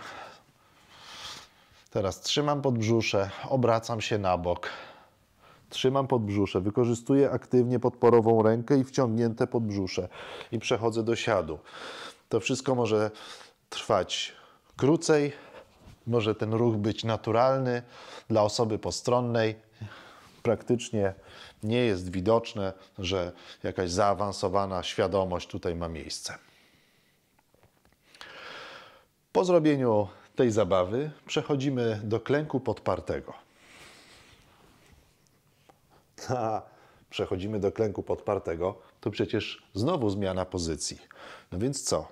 Teraz trzymam podbrzusze, obracam się na bok, Trzymam podbrzusze, wykorzystuję aktywnie podporową rękę i wciągnięte podbrzusze i przechodzę do siadu. To wszystko może trwać krócej, może ten ruch być naturalny dla osoby postronnej. Praktycznie nie jest widoczne, że jakaś zaawansowana świadomość tutaj ma miejsce. Po zrobieniu tej zabawy przechodzimy do klęku podpartego. [laughs] a przechodzimy do klęku podpartego, to przecież znowu zmiana pozycji. No więc co?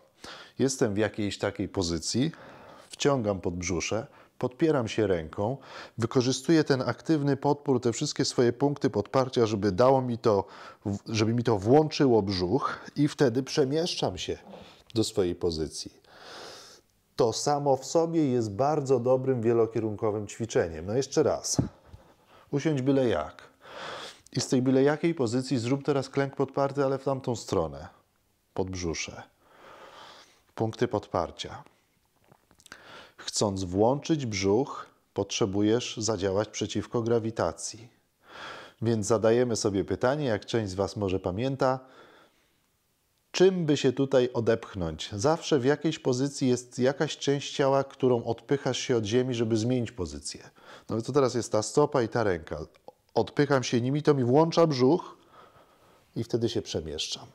Jestem w jakiejś takiej pozycji, wciągam pod brzusze, podpieram się ręką, wykorzystuję ten aktywny podpór, te wszystkie swoje punkty podparcia, żeby dało mi to, żeby mi to włączyło brzuch i wtedy przemieszczam się do swojej pozycji to samo w sobie jest bardzo dobrym wielokierunkowym ćwiczeniem. No jeszcze raz. Usiądź byle jak. I z tej byle jakiej pozycji zrób teraz klęk podparty, ale w tamtą stronę, pod brzusze. Punkty podparcia. Chcąc włączyć brzuch, potrzebujesz zadziałać przeciwko grawitacji. Więc zadajemy sobie pytanie, jak część z Was może pamięta, czym by się tutaj odepchnąć? Zawsze w jakiejś pozycji jest jakaś część ciała, którą odpychasz się od ziemi, żeby zmienić pozycję. No to teraz jest ta stopa i ta ręka odpycham się nimi, to mi włącza brzuch i wtedy się przemieszczam.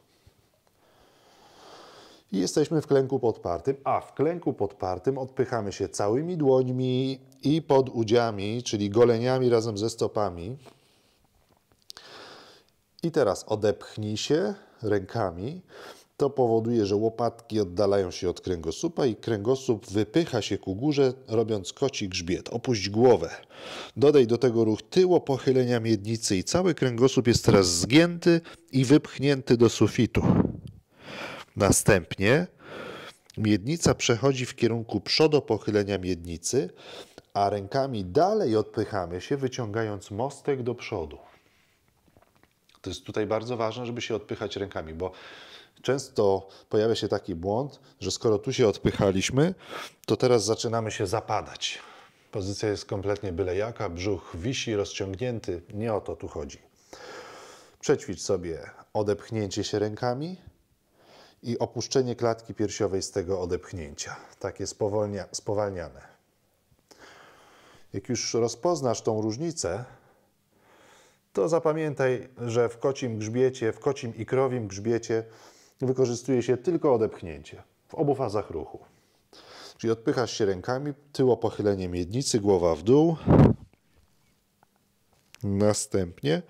I jesteśmy w klęku podpartym, a w klęku podpartym odpychamy się całymi dłońmi i pod udziami, czyli goleniami razem ze stopami. I teraz odepchnij się rękami to powoduje, że łopatki oddalają się od kręgosłupa i kręgosłup wypycha się ku górze, robiąc koci grzbiet. Opuść głowę. Dodaj do tego ruch tyło, pochylenia miednicy i cały kręgosłup jest teraz zgięty i wypchnięty do sufitu. Następnie miednica przechodzi w kierunku przodu pochylenia miednicy, a rękami dalej odpychamy się, wyciągając mostek do przodu. To jest tutaj bardzo ważne, żeby się odpychać rękami, bo Często pojawia się taki błąd, że skoro tu się odpychaliśmy, to teraz zaczynamy się zapadać. Pozycja jest kompletnie byle jaka, brzuch wisi, rozciągnięty. Nie o to tu chodzi. Przećwicz sobie odepchnięcie się rękami i opuszczenie klatki piersiowej z tego odepchnięcia. Takie spowolnia, spowalniane. Jak już rozpoznasz tą różnicę, to zapamiętaj, że w kocim grzbiecie, w kocim i krowim grzbiecie wykorzystuje się tylko odepchnięcie w obu fazach ruchu. Czyli odpychasz się rękami, tyło pochylenie miednicy, głowa w dół. Następnie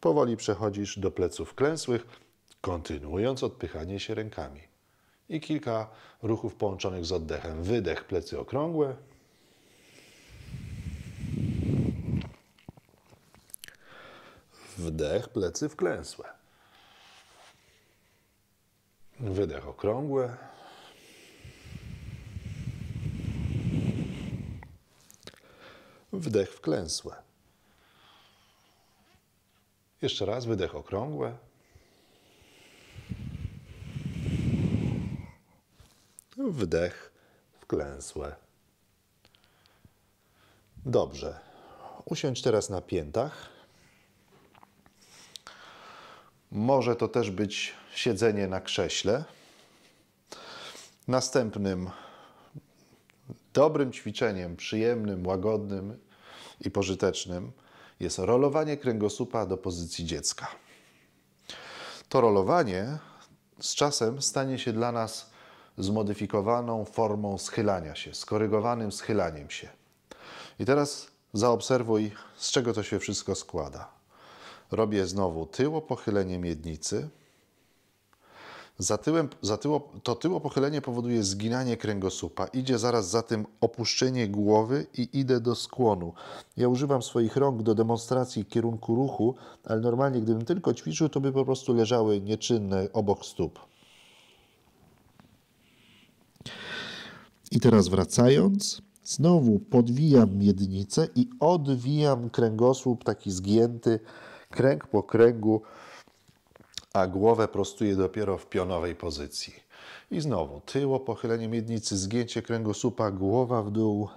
powoli przechodzisz do pleców klęsłych, kontynuując odpychanie się rękami. I kilka ruchów połączonych z oddechem. Wydech, plecy okrągłe. Wdech, plecy wklęsłe. Wydech okrągły. Wdech wklęsły. Jeszcze raz wydech okrągły. Wdech wklęsły. Dobrze. Usiądź teraz na piętach. Może to też być siedzenie na krześle. Następnym dobrym ćwiczeniem, przyjemnym, łagodnym i pożytecznym jest rolowanie kręgosłupa do pozycji dziecka. To rolowanie z czasem stanie się dla nas zmodyfikowaną formą schylania się, skorygowanym schylaniem się. I teraz zaobserwuj, z czego to się wszystko składa. Robię znowu tyło, pochylenie miednicy. Za tyłem, za tyło, to tyło pochylenie powoduje zginanie kręgosłupa. Idzie zaraz za tym opuszczenie głowy i idę do skłonu. Ja używam swoich rąk do demonstracji kierunku ruchu, ale normalnie gdybym tylko ćwiczył, to by po prostu leżały nieczynne obok stóp. I teraz wracając, znowu podwijam miednicę i odwijam kręgosłup taki zgięty, kręg po kręgu a głowę prostuje dopiero w pionowej pozycji. I znowu tyło, pochylenie miednicy, zgięcie kręgosłupa, głowa w dół.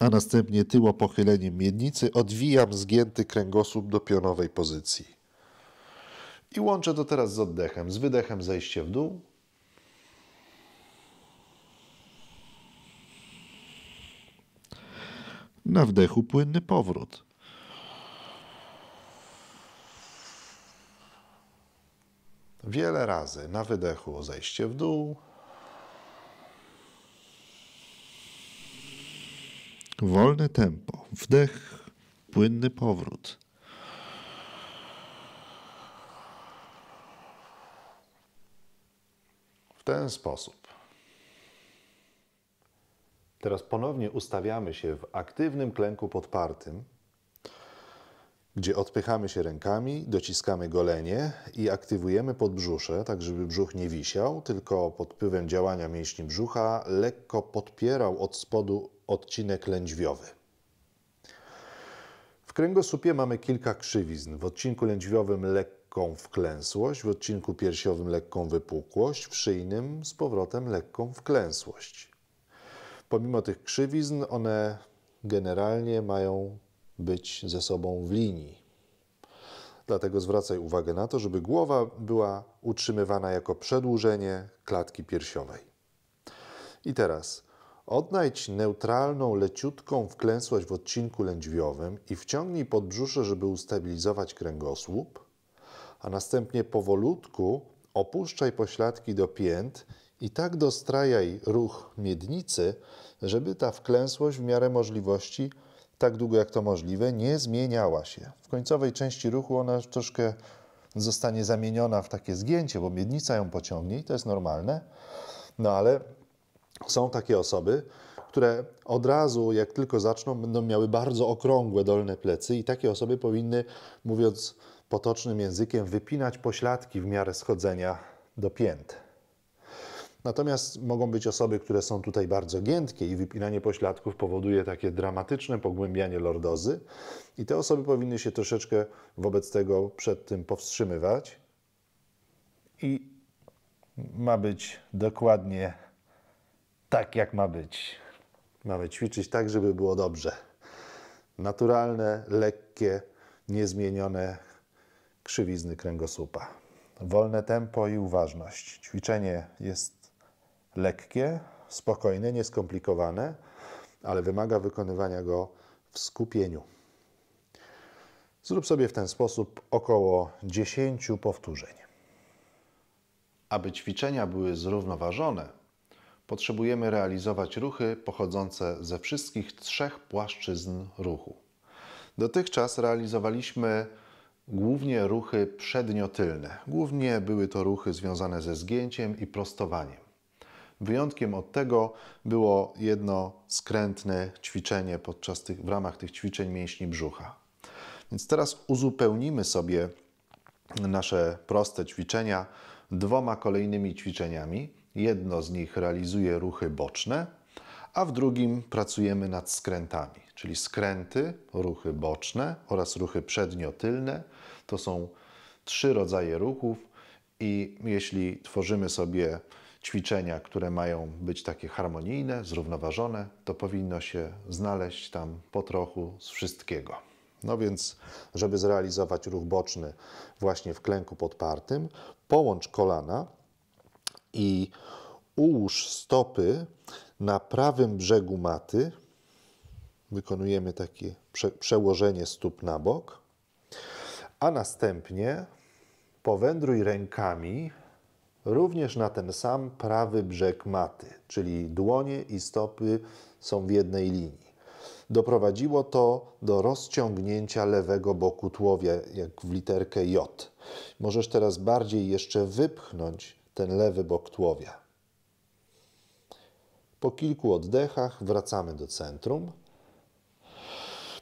A następnie tyło pochyleniem miednicy odwijam zgięty kręgosłup do pionowej pozycji. I łączę to teraz z oddechem. Z wydechem zejście w dół, Na wdechu płynny powrót. Wiele razy na wydechu zejście w dół. Wolne tempo, wdech, płynny powrót. W ten sposób. Teraz ponownie ustawiamy się w aktywnym klęku podpartym gdzie odpychamy się rękami, dociskamy golenie i aktywujemy podbrzusze, tak żeby brzuch nie wisiał, tylko pod wpływem działania mięśni brzucha lekko podpierał od spodu odcinek lędźwiowy. W kręgosłupie mamy kilka krzywizn. W odcinku lędźwiowym lekką wklęsłość, w odcinku piersiowym lekką wypukłość, w szyjnym z powrotem lekką wklęsłość. Pomimo tych krzywizn one generalnie mają być ze sobą w linii. Dlatego zwracaj uwagę na to, żeby głowa była utrzymywana jako przedłużenie klatki piersiowej. I teraz odnajdź neutralną, leciutką wklęsłość w odcinku lędźwiowym i wciągnij podbrzusze, żeby ustabilizować kręgosłup, a następnie powolutku opuszczaj pośladki do pięt i tak dostrajaj ruch miednicy, żeby ta wklęsłość w miarę możliwości tak długo jak to możliwe, nie zmieniała się. W końcowej części ruchu ona troszkę zostanie zamieniona w takie zgięcie, bo miednica ją pociągnie i to jest normalne. No ale są takie osoby, które od razu, jak tylko zaczną, będą miały bardzo okrągłe dolne plecy i takie osoby powinny, mówiąc potocznym językiem, wypinać pośladki w miarę schodzenia do pięt. Natomiast mogą być osoby, które są tutaj bardzo giętkie i wypinanie pośladków powoduje takie dramatyczne pogłębianie lordozy i te osoby powinny się troszeczkę wobec tego przed tym powstrzymywać i ma być dokładnie tak, jak ma być. Mamy ćwiczyć tak, żeby było dobrze. Naturalne, lekkie, niezmienione krzywizny kręgosłupa. Wolne tempo i uważność. Ćwiczenie jest lekkie, spokojne, nieskomplikowane, ale wymaga wykonywania go w skupieniu. Zrób sobie w ten sposób około 10 powtórzeń. Aby ćwiczenia były zrównoważone, potrzebujemy realizować ruchy pochodzące ze wszystkich trzech płaszczyzn ruchu. Dotychczas realizowaliśmy głównie ruchy przednio-tylne. Głównie były to ruchy związane ze zgięciem i prostowaniem. Wyjątkiem od tego było jedno skrętne ćwiczenie podczas tych, w ramach tych ćwiczeń mięśni brzucha. Więc teraz uzupełnimy sobie nasze proste ćwiczenia dwoma kolejnymi ćwiczeniami. Jedno z nich realizuje ruchy boczne, a w drugim pracujemy nad skrętami, czyli skręty, ruchy boczne oraz ruchy przednio-tylne. To są trzy rodzaje ruchów i jeśli tworzymy sobie ćwiczenia, które mają być takie harmonijne, zrównoważone, to powinno się znaleźć tam po trochu z wszystkiego. No więc, żeby zrealizować ruch boczny właśnie w klęku podpartym, połącz kolana i ułóż stopy na prawym brzegu maty. Wykonujemy takie prze przełożenie stóp na bok, a następnie powędruj rękami również na ten sam prawy brzeg maty, czyli dłonie i stopy są w jednej linii. Doprowadziło to do rozciągnięcia lewego boku tułowia, jak w literkę J. Możesz teraz bardziej jeszcze wypchnąć ten lewy bok tułowia. Po kilku oddechach wracamy do centrum.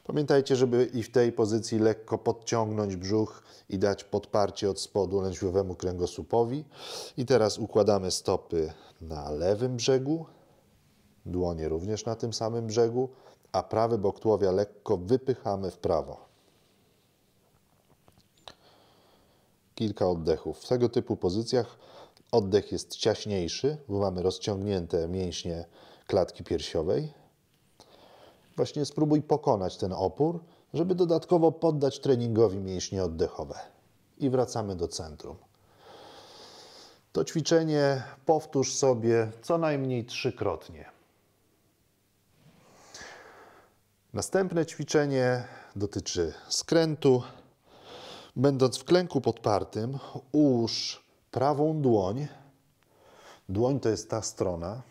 Pamiętajcie, żeby i w tej pozycji lekko podciągnąć brzuch i dać podparcie od spodu lędźwiowemu kręgosłupowi. I teraz układamy stopy na lewym brzegu, dłonie również na tym samym brzegu, a prawy bok tułowia lekko wypychamy w prawo. Kilka oddechów. W tego typu pozycjach oddech jest ciaśniejszy, bo mamy rozciągnięte mięśnie klatki piersiowej. Właśnie spróbuj pokonać ten opór, żeby dodatkowo poddać treningowi mięśnie oddechowe. I wracamy do centrum. To ćwiczenie powtórz sobie co najmniej trzykrotnie. Następne ćwiczenie dotyczy skrętu. Będąc w klęku podpartym, ułóż prawą dłoń. Dłoń to jest ta strona,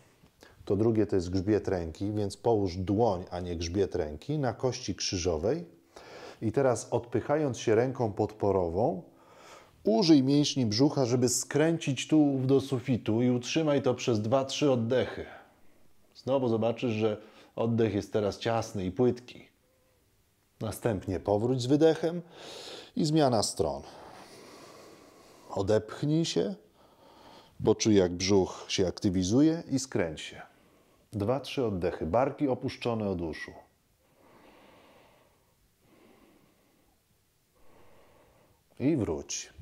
to drugie to jest grzbiet ręki, więc połóż dłoń, a nie grzbiet ręki na kości krzyżowej. I teraz odpychając się ręką podporową, użyj mięśni brzucha, żeby skręcić tułów do sufitu i utrzymaj to przez 2-3 oddechy. Znowu zobaczysz, że oddech jest teraz ciasny i płytki. Następnie powróć z wydechem i zmiana stron. Odepchnij się, bo czuj jak brzuch się aktywizuje i skręć się. Dwa, trzy oddechy. Barki opuszczone od uszu. I wróć.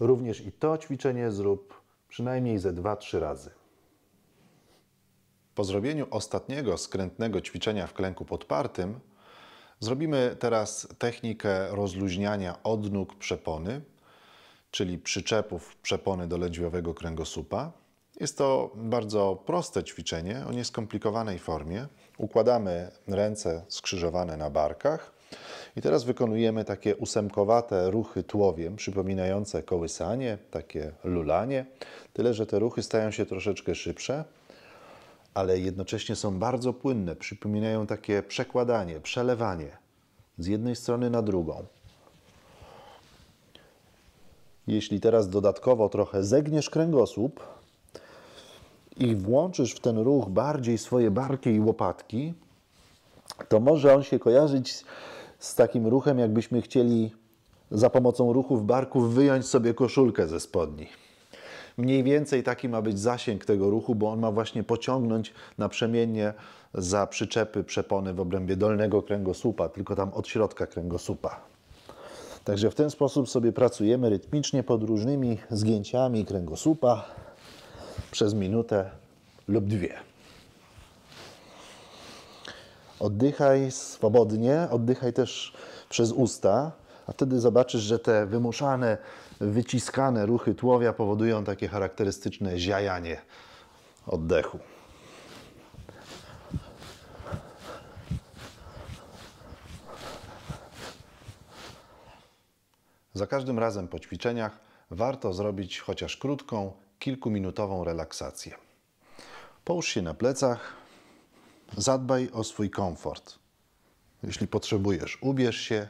Również i to ćwiczenie zrób przynajmniej ze dwa, trzy razy. Po zrobieniu ostatniego skrętnego ćwiczenia w klęku podpartym, zrobimy teraz technikę rozluźniania odnóg przepony, czyli przyczepów przepony do lędźwiowego kręgosłupa. Jest to bardzo proste ćwiczenie o nieskomplikowanej formie. Układamy ręce skrzyżowane na barkach i teraz wykonujemy takie ósemkowate ruchy tułowiem, przypominające kołysanie, takie lulanie, tyle że te ruchy stają się troszeczkę szybsze, ale jednocześnie są bardzo płynne, przypominają takie przekładanie, przelewanie z jednej strony na drugą. Jeśli teraz dodatkowo trochę zegniesz kręgosłup, i włączysz w ten ruch bardziej swoje barki i łopatki, to może on się kojarzyć z takim ruchem, jakbyśmy chcieli za pomocą ruchów barków wyjąć sobie koszulkę ze spodni. Mniej więcej taki ma być zasięg tego ruchu, bo on ma właśnie pociągnąć naprzemiennie za przyczepy, przepony w obrębie dolnego kręgosłupa, tylko tam od środka kręgosłupa. Także w ten sposób sobie pracujemy rytmicznie pod różnymi zgięciami kręgosłupa, przez minutę lub dwie. Oddychaj swobodnie, oddychaj też przez usta, a wtedy zobaczysz, że te wymuszane, wyciskane ruchy tłowia powodują takie charakterystyczne ziajanie oddechu. Za każdym razem po ćwiczeniach warto zrobić chociaż krótką kilkuminutową relaksację. Połóż się na plecach, zadbaj o swój komfort. Jeśli potrzebujesz, ubierz się,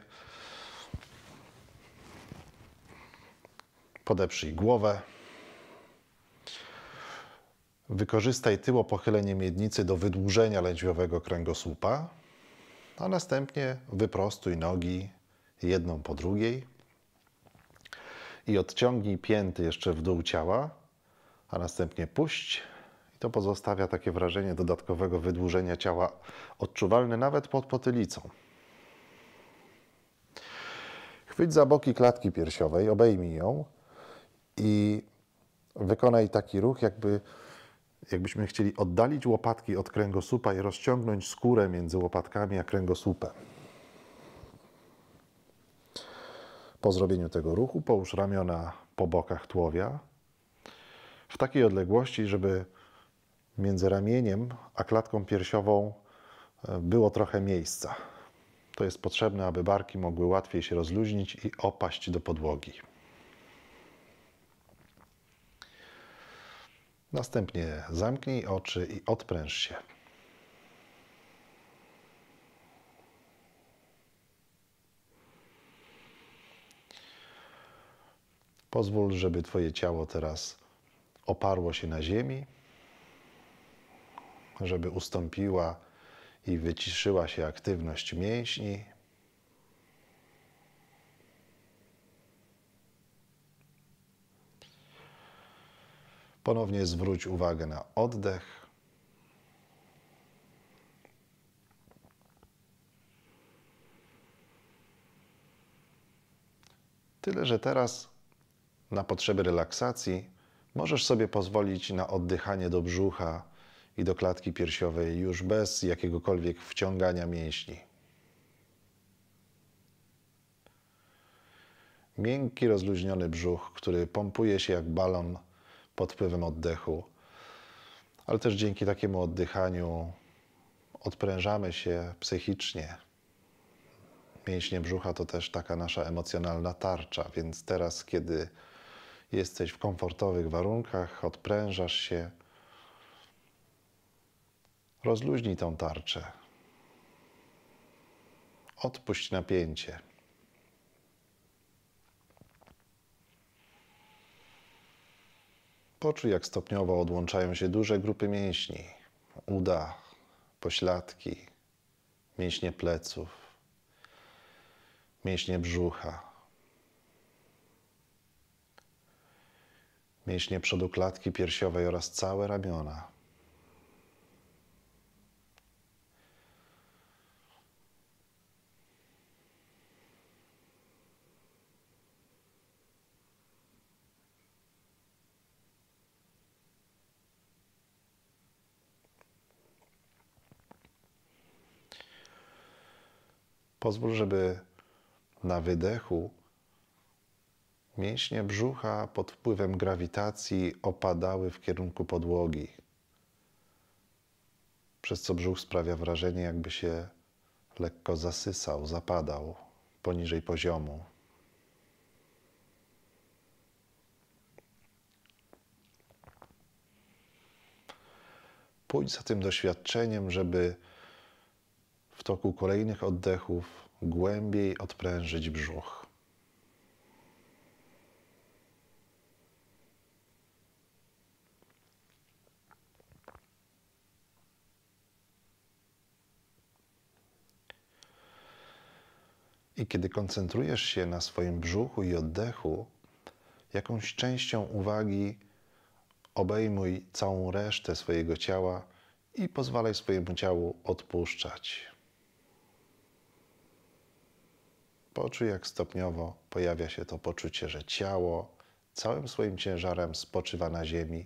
podeprzyj głowę. Wykorzystaj tyło pochylenie miednicy do wydłużenia lędźwiowego kręgosłupa, a następnie wyprostuj nogi jedną po drugiej i odciągnij pięty jeszcze w dół ciała a następnie puść. I to pozostawia takie wrażenie dodatkowego wydłużenia ciała, odczuwalne nawet pod potylicą. Chwyć za boki klatki piersiowej, obejmij ją i wykonaj taki ruch, jakby, jakbyśmy chcieli oddalić łopatki od kręgosłupa i rozciągnąć skórę między łopatkami a kręgosłupem. Po zrobieniu tego ruchu połóż ramiona po bokach tłowia, w takiej odległości, żeby między ramieniem a klatką piersiową e, było trochę miejsca. To jest potrzebne, aby barki mogły łatwiej się rozluźnić i opaść do podłogi. Następnie zamknij oczy i odpręż się. Pozwól, żeby Twoje ciało teraz oparło się na ziemi, żeby ustąpiła i wyciszyła się aktywność mięśni. Ponownie zwróć uwagę na oddech. Tyle, że teraz na potrzeby relaksacji Możesz sobie pozwolić na oddychanie do brzucha i do klatki piersiowej już bez jakiegokolwiek wciągania mięśni. Miękki, rozluźniony brzuch, który pompuje się jak balon pod wpływem oddechu, ale też dzięki takiemu oddychaniu odprężamy się psychicznie. Mięśnie brzucha to też taka nasza emocjonalna tarcza, więc teraz, kiedy jesteś w komfortowych warunkach, odprężasz się. Rozluźnij tą tarczę. Odpuść napięcie. Poczuj, jak stopniowo odłączają się duże grupy mięśni, uda, pośladki, mięśnie pleców, mięśnie brzucha. mięśnie przodu klatki piersiowej oraz całe ramiona. Pozwól, żeby na wydechu Mięśnie brzucha pod wpływem grawitacji opadały w kierunku podłogi, przez co brzuch sprawia wrażenie, jakby się lekko zasysał, zapadał poniżej poziomu. Pójdź za tym doświadczeniem, żeby w toku kolejnych oddechów głębiej odprężyć brzuch. I kiedy koncentrujesz się na swoim brzuchu i oddechu, jakąś częścią uwagi obejmuj całą resztę swojego ciała i pozwalaj swojemu ciału odpuszczać. Poczuj, jak stopniowo pojawia się to poczucie, że ciało całym swoim ciężarem spoczywa na ziemi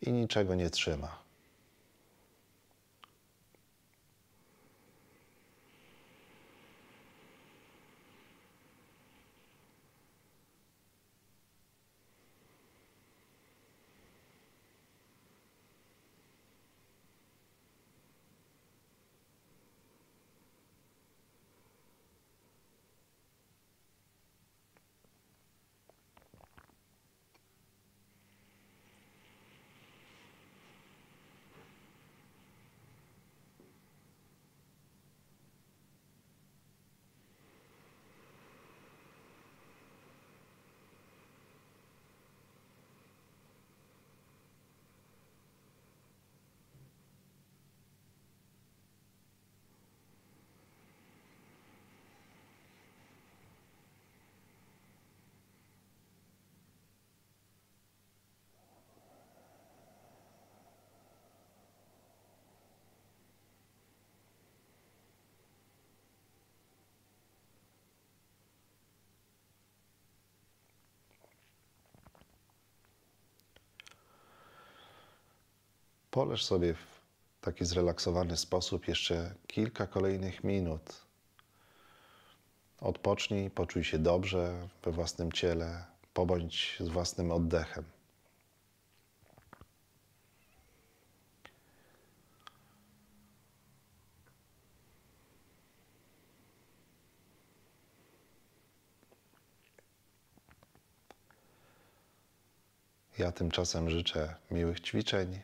i niczego nie trzyma. poleż sobie w taki zrelaksowany sposób jeszcze kilka kolejnych minut. Odpocznij, poczuj się dobrze we własnym ciele, pobądź z własnym oddechem. Ja tymczasem życzę miłych ćwiczeń.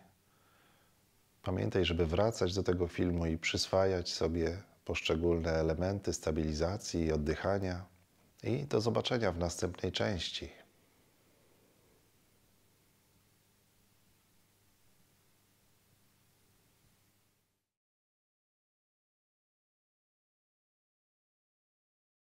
Pamiętaj, żeby wracać do tego filmu i przyswajać sobie poszczególne elementy stabilizacji i oddychania. I do zobaczenia w następnej części.